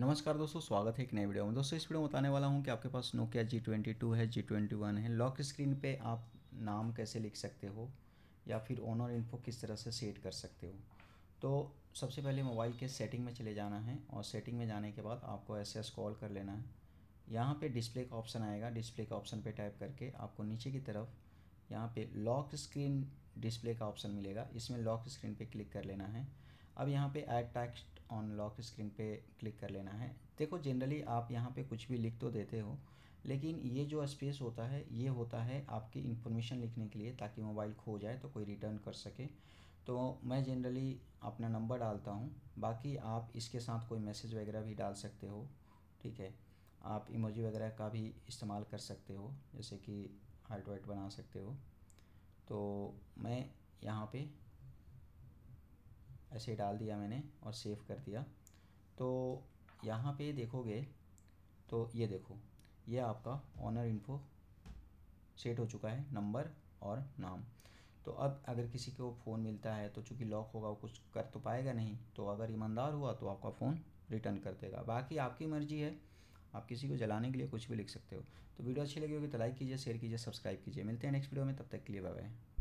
नमस्कार दोस्तों स्वागत है एक नए वीडियो में दोस्तों इस वीडियो में बताने वाला हूँ कि आपके पास नोकिया जी ट्वेंटी टू है जी ट्वेंटी वन है लॉक स्क्रीन पे आप नाम कैसे लिख सकते हो या फिर ऑनर इन्फो किस तरह से सेट कर सकते हो तो सबसे पहले मोबाइल के सेटिंग में चले जाना है और सेटिंग में जाने के बाद आपको ऐसे कॉल कर लेना है यहाँ पर डिस्प्ले का ऑप्शन आएगा डिस्प्ले का ऑप्शन पर टाइप करके आपको नीचे की तरफ यहाँ पर लॉक स्क्रीन डिस्प्ले का ऑप्शन मिलेगा इसमें लॉक स्क्रीन पर क्लिक कर लेना है अब यहाँ पे add text on lock screen पे क्लिक कर लेना है देखो जनरली आप यहाँ पे कुछ भी लिख तो देते हो लेकिन ये जो स्पेस होता है ये होता है आपकी इन्फॉर्मेशन लिखने के लिए ताकि मोबाइल खो जाए तो कोई रिटर्न कर सके तो मैं जनरली अपना नंबर डालता हूँ बाकी आप इसके साथ कोई मैसेज वगैरह भी डाल सकते हो ठीक है आप इमोजी वगैरह का भी इस्तेमाल कर सकते हो जैसे कि हार्ट वाइट बना सकते हो तो मैं यहाँ पे ऐसे डाल दिया मैंने और सेव कर दिया तो यहाँ पे देखोगे तो ये देखो ये आपका ऑनर इन्फो सेट हो चुका है नंबर और नाम तो अब अगर किसी को फ़ोन मिलता है तो चूंकि लॉक होगा वो कुछ कर तो पाएगा नहीं तो अगर ईमानदार हुआ तो आपका फ़ोन रिटर्न कर देगा बाकी आपकी मर्ज़ी है आप किसी को जलाने के लिए कुछ भी लिख सकते हो तो वीडियो अच्छी लगी होगी तो लाइक कीजिए शेयर कीजिए सब्सक्राइब कीजिए मिलते हैं नेक्स्ट वीडियो में तब तक के लिए बाय